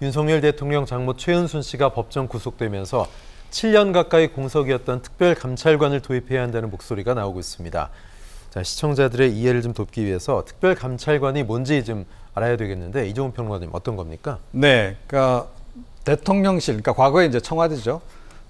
윤석열 대통령 장모 최은순 씨가 법정 구속되면서 7년 가까이 공석이었던 특별감찰관을 도입해야 한다는 목소리가 나오고 있습니다. 자, 시청자들의 이해를 좀 돕기 위해서 특별감찰관이 뭔지 좀 알아야 되겠는데 이종훈 평론가님 어떤 겁니까? 네, 그러니까 대통령실, 그러니까 과거에 이제 청와대죠.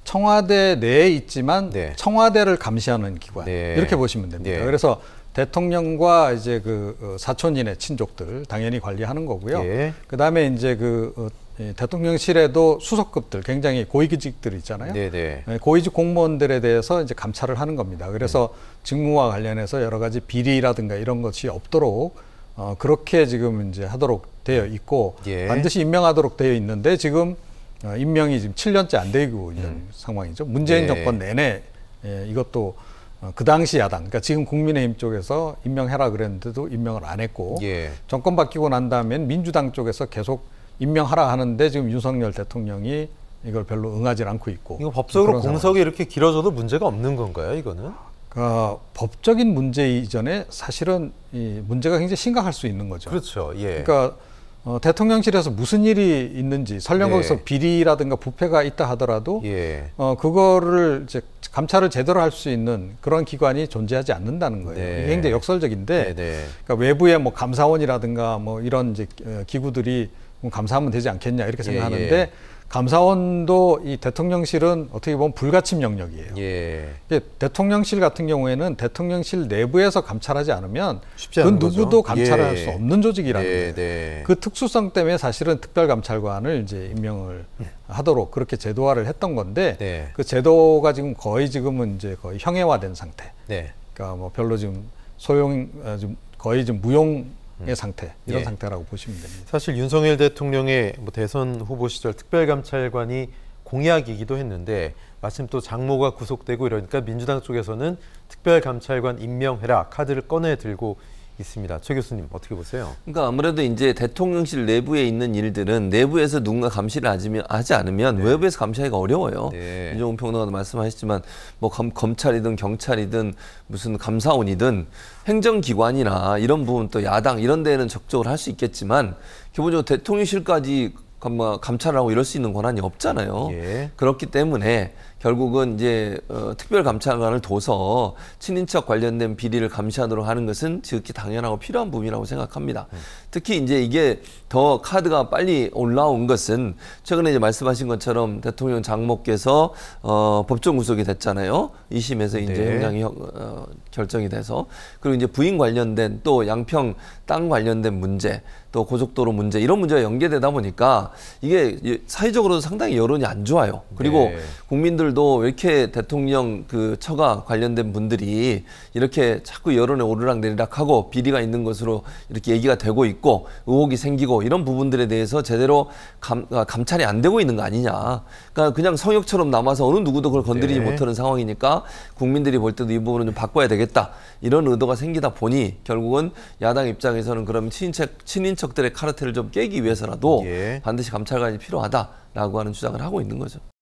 청와대 내에 있지만 네. 청와대를 감시하는 기관 네. 이렇게 보시면 됩니다. 네. 그래서 대통령과 이제 그 어, 사촌인의 친족들 당연히 관리하는 거고요. 예. 그 다음에 이제 그 어, 대통령실에도 수석급들 굉장히 고위직들 있잖아요. 네네. 네. 네, 고위직 공무원들에 대해서 이제 감찰을 하는 겁니다. 그래서 네. 직무와 관련해서 여러 가지 비리라든가 이런 것이 없도록 어, 그렇게 지금 이제 하도록 되어 있고 예. 반드시 임명하도록 되어 있는데 지금 어, 임명이 지금 7년째 안 되고 있는 음. 상황이죠. 문재인 네. 정권 내내 예, 이것도 어, 그 당시 야당, 그러니까 지금 국민의힘 쪽에서 임명해라 그랬는데도 임명을 안 했고 예. 정권 바뀌고 난 다음엔 민주당 쪽에서 계속 임명하라 하는데 지금 윤석열 대통령이 이걸 별로 응하지 않고 있고 이거 법적으로 공석이 이렇게 길어져도 문제가 없는 건가요, 이거는? 어, 법적인 문제 이전에 사실은 이 문제가 굉장히 심각할 수 있는 거죠. 그렇죠. 예. 그러니까 어, 대통령실에서 무슨 일이 있는지 설령 네. 거기서 비리라든가 부패가 있다 하더라도 예. 어, 그거를 이제 감찰을 제대로 할 수 있는 그런 기관이 존재하지 않는다는 거예요. 네. 굉장히 역설적인데 네, 네, 그러니까 외부의 뭐 감사원이라든가 뭐 이런 이제 어, 기구들이 뭐 감사하면 되지 않겠냐 이렇게 예, 생각하는데 예. 감사원도 이 대통령실은 어떻게 보면 불가침 영역이에요. 예. 대통령실 같은 경우에는 대통령실 내부에서 감찰하지 않으면 그 누구도 거죠. 감찰할 예. 수 없는 조직이라는 예. 거예요. 네. 그 특수성 때문에 사실은 특별감찰관을 이제 임명을 예. 하도록 그렇게 제도화를 했던 건데 네. 그 제도가 지금 거의 지금은 이제 거의 형해화된 상태. 네. 그러니까 뭐 별로 지금 소용 아, 거의 지금 무용 음. 의 상태 이런 예. 상태라고 보시면 됩니다. 사실 윤석열 대통령의 뭐 대선 후보 시절 특별감찰관이 공약이기도 했는데 마침 또 장모가 구속되고 이러니까 민주당 쪽에서는 특별감찰관 임명해라 카드를 꺼내 들고 있습니다. 최 교수님 어떻게 보세요? 그러니까 아무래도 이제 대통령실 내부에 있는 일들은 내부에서 누군가 감시를 하지 않으면 네. 외부에서 감시하기가 어려워요. 네. 이종훈 평론가도 말씀하셨지만 뭐 검, 검찰이든 경찰이든 무슨 감사원이든 행정기관이나 이런 부분 또 야당 이런 데에는 적적으할수 있겠지만 기본적으로 대통령실까지 뭐 감찰하고 이럴 수 있는 권한이 없잖아요. 예. 그렇기 때문에 결국은 이제 어, 특별감찰관을 둬서 친인척 관련된 비리를 감시하도록 하는 것은 지극히 당연하고 필요한 부분이라고 생각합니다. 음. 특히 이제 이게 더 카드가 빨리 올라온 것은 최근에 이제 말씀하신 것처럼 대통령 장모께서 어, 법정 구속이 됐잖아요. 2심에서 이제 형량이 네. 어, 결정이 돼서 그리고 이제 부인 관련된 또 양평 땅 관련된 문제 또 고속도로 문제 이런 문제가 연계되다 보니까 이게 사회적으로도 상당히 여론이 안 좋아요. 그리고 네. 국민들 분들도 왜 이렇게 대통령 그 처가 관련된 분들이 이렇게 자꾸 여론에 오르락내리락하고 비리가 있는 것으로 이렇게 얘기가 되고 있고 의혹이 생기고 이런 부분들에 대해서 제대로 감, 아, 감찰이 안 되고 있는 거 아니냐. 그러니까 그냥 성역처럼 남아서 어느 누구도 그걸 건드리지 네. 못하는 상황이니까 국민들이 볼 때도 이 부분은 좀 바꿔야 되겠다. 이런 의도가 생기다 보니 결국은 야당 입장에서는 그럼 친인척, 친인척들의 카르텔을 좀 깨기 위해서라도 예. 반드시 감찰관이 필요하다라고 하는 주장을 하고 있는 거죠.